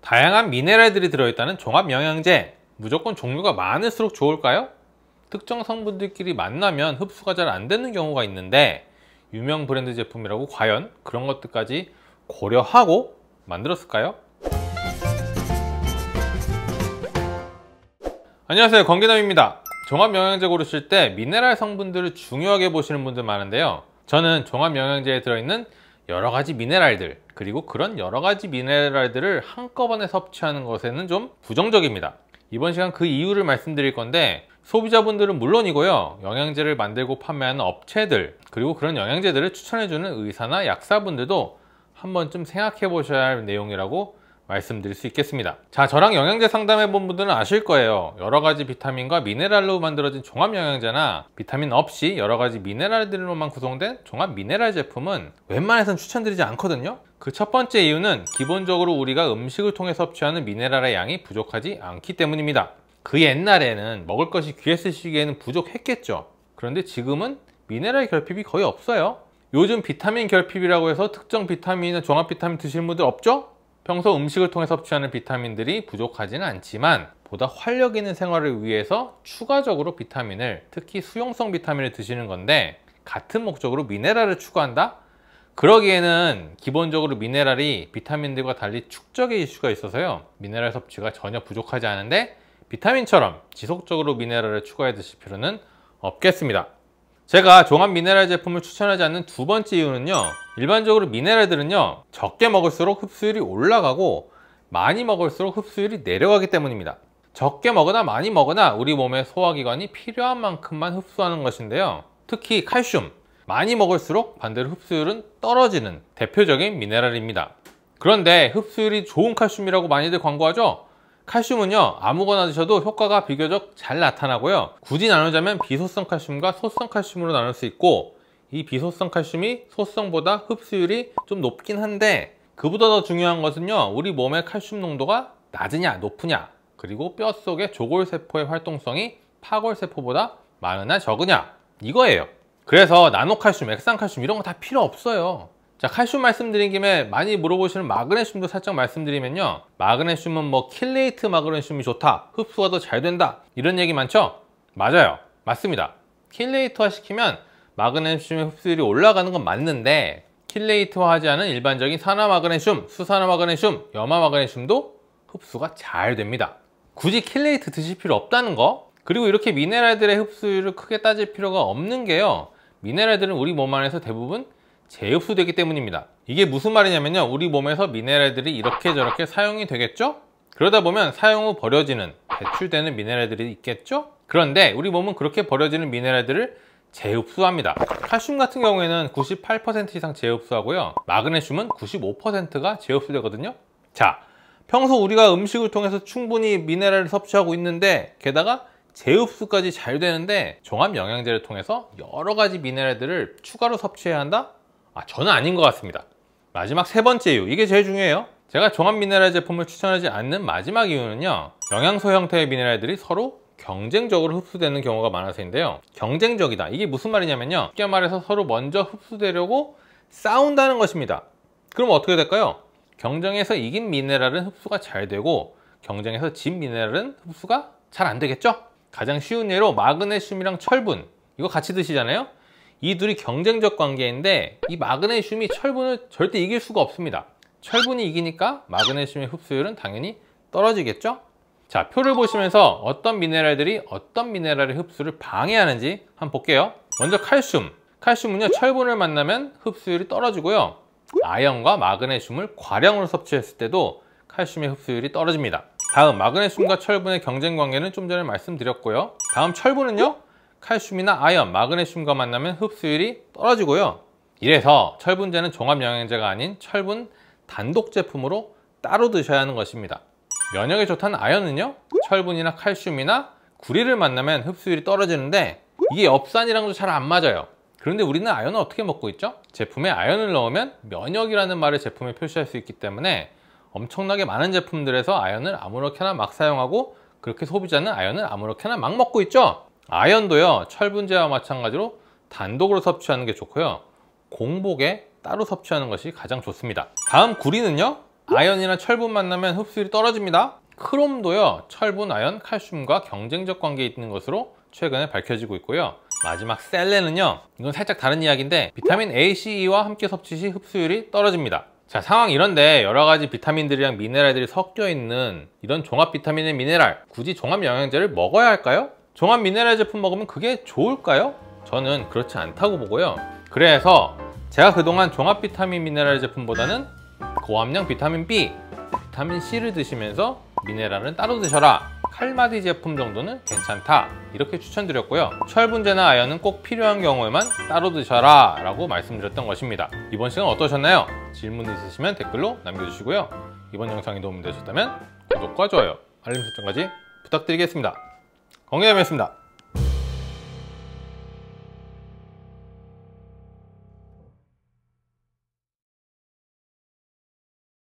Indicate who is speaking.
Speaker 1: 다양한 미네랄들이 들어있다는 종합영양제 무조건 종류가 많을수록 좋을까요? 특정 성분들끼리 만나면 흡수가 잘 안 되는 경우가 있는데 유명 브랜드 제품이라고 과연 그런 것들까지 고려하고 만들었을까요? 안녕하세요 권기남입니다 종합영양제 고르실 때 미네랄 성분들을 중요하게 보시는 분들 많은데요 저는 종합영양제에 들어있는 여러 가지 미네랄들 그리고 그런 여러 가지 미네랄들을 한꺼번에 섭취하는 것에는 좀 부정적입니다 이번 시간 그 이유를 말씀드릴 건데 소비자분들은 물론이고요 영양제를 만들고 판매하는 업체들 그리고 그런 영양제들을 추천해주는 의사나 약사분들도 한 번쯤 생각해 보셔야 할 내용이라고 말씀드릴 수 있겠습니다 자 저랑 영양제 상담해본 분들은 아실 거예요 여러가지 비타민과 미네랄로 만들어진 종합영양제나 비타민 없이 여러가지 미네랄들로만 구성된 종합 미네랄 제품은 웬만해선 추천드리지 않거든요 그 첫 번째 이유는 기본적으로 우리가 음식을 통해 섭취하는 미네랄의 양이 부족하지 않기 때문입니다 그 옛날에는 먹을 것이 귀했을 시기에는 부족했겠죠 그런데 지금은 미네랄 결핍이 거의 없어요 요즘 비타민 결핍이라고 해서 특정 비타민이나 종합 비타민 드실 분들 없죠? 평소 음식을 통해 섭취하는 비타민들이 부족하지는 않지만 보다 활력 있는 생활을 위해서 추가적으로 비타민을 특히 수용성 비타민을 드시는 건데 같은 목적으로 미네랄을 추가한다 그러기에는 기본적으로 미네랄이 비타민들과 달리 축적의 이슈가 있어서요 미네랄 섭취가 전혀 부족하지 않은데 비타민처럼 지속적으로 미네랄을 추가해 드실 필요는 없겠습니다 제가 종합 미네랄 제품을 추천하지 않는 두 번째 이유는요 일반적으로 미네랄들은요 적게 먹을수록 흡수율이 올라가고 많이 먹을수록 흡수율이 내려가기 때문입니다 적게 먹거나 많이 먹거나 우리 몸의 소화기관이 필요한 만큼만 흡수하는 것인데요 특히 칼슘 많이 먹을수록 반대로 흡수율은 떨어지는 대표적인 미네랄입니다 그런데 흡수율이 좋은 칼슘이라고 많이들 광고하죠 칼슘은요 아무거나 드셔도 효과가 비교적 잘 나타나고요 굳이 나누자면 비소성 칼슘과 소성 칼슘으로 나눌 수 있고 이 비소성 칼슘이 소성보다 흡수율이 좀 높긴 한데 그보다 더 중요한 것은요 우리 몸의 칼슘 농도가 낮으냐 높으냐 그리고 뼛속의 조골세포의 활동성이 파골세포보다 많으냐 적으냐 이거예요 그래서 나노칼슘, 액상칼슘 이런 거 다 필요 없어요 자 칼슘 말씀드린 김에 많이 물어보시는 마그네슘도 살짝 말씀드리면요 마그네슘은 뭐 킬레이트 마그네슘이 좋다 흡수가 더 잘 된다 이런 얘기 많죠? 맞아요 맞습니다 킬레이트화 시키면 마그네슘의 흡수율이 올라가는 건 맞는데 킬레이트화하지 않은 일반적인 산화 마그네슘, 수산화 마그네슘, 염화 마그네슘도 흡수가 잘 됩니다 굳이 킬레이트 드실 필요 없다는 거 그리고 이렇게 미네랄들의 흡수율을 크게 따질 필요가 없는 게요 미네랄들은 우리 몸 안에서 대부분 재흡수되기 때문입니다. 이게 무슨 말이냐면요. 우리 몸에서 미네랄들이 이렇게 저렇게 사용이 되겠죠? 그러다 보면 사용 후 버려지는, 배출되는 미네랄들이 있겠죠? 그런데 우리 몸은 그렇게 버려지는 미네랄들을 재흡수합니다. 칼슘 같은 경우에는 98% 이상 재흡수하고요. 마그네슘은 95%가 재흡수되거든요. 자, 평소 우리가 음식을 통해서 충분히 미네랄을 섭취하고 있는데 게다가 재흡수까지 잘 되는데 종합 영양제를 통해서 여러 가지 미네랄들을 추가로 섭취해야 한다? 아, 저는 아닌 것 같습니다. 마지막 세 번째 이유, 이게 제일 중요해요. 제가 종합 미네랄 제품을 추천하지 않는 마지막 이유는요. 영양소 형태의 미네랄들이 서로 경쟁적으로 흡수되는 경우가 많아서인데요. 경쟁적이다. 이게 무슨 말이냐면요. 쉽게 말해서 서로 먼저 흡수되려고 싸운다는 것입니다. 그럼 어떻게 될까요? 경쟁에서 이긴 미네랄은 흡수가 잘 되고 경쟁에서 진 미네랄은 흡수가 잘 안 되겠죠? 가장 쉬운 예로 마그네슘이랑 철분 이거 같이 드시잖아요? 이 둘이 경쟁적 관계인데 이 마그네슘이 철분을 절대 이길 수가 없습니다 철분이 이기니까 마그네슘의 흡수율은 당연히 떨어지겠죠? 자 표를 보시면서 어떤 미네랄들이 어떤 미네랄의 흡수를 방해하는지 한번 볼게요 먼저 칼슘 칼슘은요 철분을 만나면 흡수율이 떨어지고요 아연과 마그네슘을 과량으로 섭취했을 때도 칼슘의 흡수율이 떨어집니다 다음 마그네슘과 철분의 경쟁 관계는 좀 전에 말씀드렸고요 다음 철분은요 칼슘이나 아연, 마그네슘과 만나면 흡수율이 떨어지고요. 이래서 철분제는 종합영양제가 아닌 철분 단독 제품으로 따로 드셔야 하는 것입니다. 면역에 좋다는 아연은요. 철분이나 칼슘이나 구리를 만나면 흡수율이 떨어지는데 이게 엽산이랑도 잘 안 맞아요. 그런데 우리는 아연을 어떻게 먹고 있죠? 제품에 아연을 넣으면 면역이라는 말을 제품에 표시할 수 있기 때문에 엄청나게 많은 제품들에서 아연을 아무렇게나 막 사용하고 그렇게 소비자는 아연을 아무렇게나 막 먹고 있죠? 아연도요 철분제와 마찬가지로 단독으로 섭취하는 게 좋고요 공복에 따로 섭취하는 것이 가장 좋습니다 다음 구리는요 아연이나 철분 만나면 흡수율이 떨어집니다 크롬도요 철분, 아연, 칼슘과 경쟁적 관계에 있는 것으로 최근에 밝혀지고 있고요 마지막 셀레는요 이건 살짝 다른 이야기인데 비타민 A, C, E와 함께 섭취 시 흡수율이 떨어집니다 자 상황 이런데 여러 가지 비타민들이랑 미네랄들이 섞여 있는 이런 종합 비타민의 미네랄 굳이 종합 영양제를 먹어야 할까요? 종합 미네랄 제품 먹으면 그게 좋을까요? 저는 그렇지 않다고 보고요 그래서 제가 그동안 종합 비타민 미네랄 제품보다는 고함량 비타민 B, 비타민 C를 드시면서 미네랄은 따로 드셔라 칼마디 제품 정도는 괜찮다 이렇게 추천드렸고요 철분제나 아연은 꼭 필요한 경우에만 따로 드셔라 라고 말씀드렸던 것입니다 이번 시간 어떠셨나요? 질문 있으시면 댓글로 남겨주시고요 이번 영상이 도움되셨다면 이 구독과 좋아요 알림 설정까지 부탁드리겠습니다 공해되었습니다